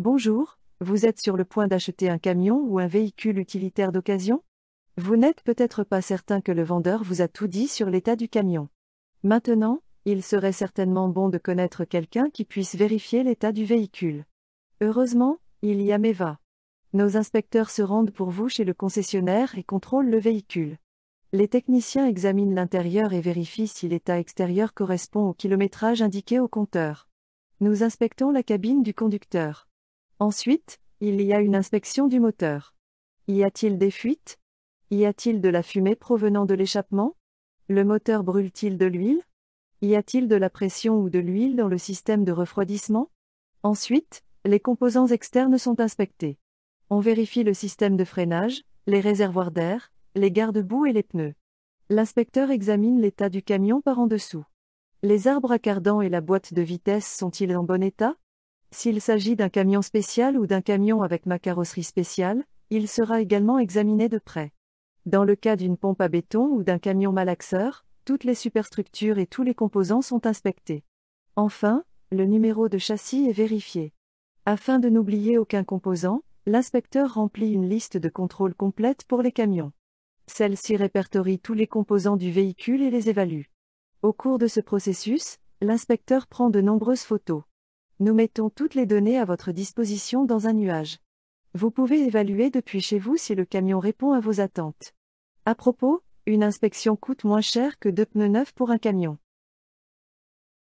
Bonjour, vous êtes sur le point d'acheter un camion ou un véhicule utilitaire d'occasion Vous n'êtes peut-être pas certain que le vendeur vous a tout dit sur l'état du camion. Maintenant, il serait certainement bon de connaître quelqu'un qui puisse vérifier l'état du véhicule. Heureusement, il y a Meva. Nos inspecteurs se rendent pour vous chez le concessionnaire et contrôlent le véhicule. Les techniciens examinent l'intérieur et vérifient si l'état extérieur correspond au kilométrage indiqué au compteur. Nous inspectons la cabine du conducteur. Ensuite, il y a une inspection du moteur. Y a-t-il des fuites Y a-t-il de la fumée provenant de l'échappement Le moteur brûle-t-il de l'huile Y a-t-il de la pression ou de l'huile dans le système de refroidissement Ensuite, les composants externes sont inspectés. On vérifie le système de freinage, les réservoirs d'air, les garde-boue et les pneus. L'inspecteur examine l'état du camion par en dessous. Les arbres à cardan et la boîte de vitesse sont-ils en bon état s'il s'agit d'un camion spécial ou d'un camion avec ma carrosserie spéciale, il sera également examiné de près. Dans le cas d'une pompe à béton ou d'un camion malaxeur, toutes les superstructures et tous les composants sont inspectés. Enfin, le numéro de châssis est vérifié. Afin de n'oublier aucun composant, l'inspecteur remplit une liste de contrôle complète pour les camions. Celle-ci répertorie tous les composants du véhicule et les évalue. Au cours de ce processus, l'inspecteur prend de nombreuses photos. Nous mettons toutes les données à votre disposition dans un nuage. Vous pouvez évaluer depuis chez vous si le camion répond à vos attentes. À propos, une inspection coûte moins cher que deux pneus neufs pour un camion.